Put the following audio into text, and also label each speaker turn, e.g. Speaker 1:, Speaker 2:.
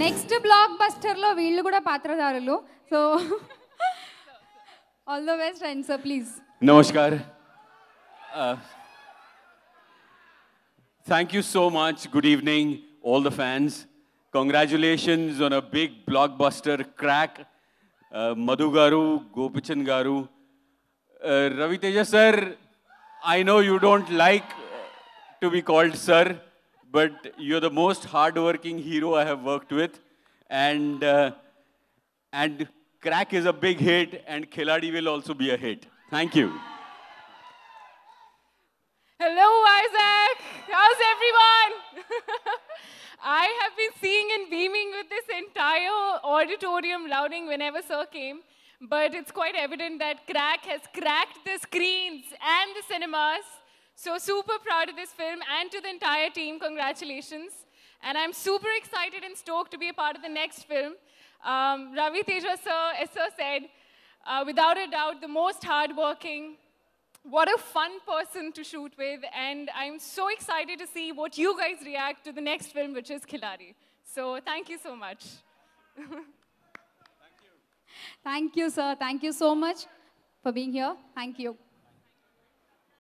Speaker 1: Next black బస్టర్లో వీళ్ళు కూడా పాత్రధారులు so all the best and sir please
Speaker 2: నమస్కార్ thank you so much good evening all the fans congratulations on a big blockbuster Krack Madhu గారు గోపిచంద్ గారు Ravi Teja sir I know you don't like to be called sir, but you're the most hardworking hero I have worked with. And, uh, and Crack is a big hit, and Khiladi will also be a hit. Thank you.
Speaker 3: Hello, Isaac. How's everyone? I have been seeing and beaming with this entire auditorium louding whenever Sir came. But it's quite evident that Crack has cracked the screens and the cinemas. So super proud of this film and to the entire team, congratulations. And I'm super excited and stoked to be a part of the next film. Um, Ravi Teja sir, as sir said, uh, without a doubt, the most hardworking, what a fun person to shoot with. And I'm so excited to see what you guys react to the next film, which is Khiladi. So thank you so much. thank
Speaker 4: you. Thank you, sir. Thank you so much for being here. Thank you.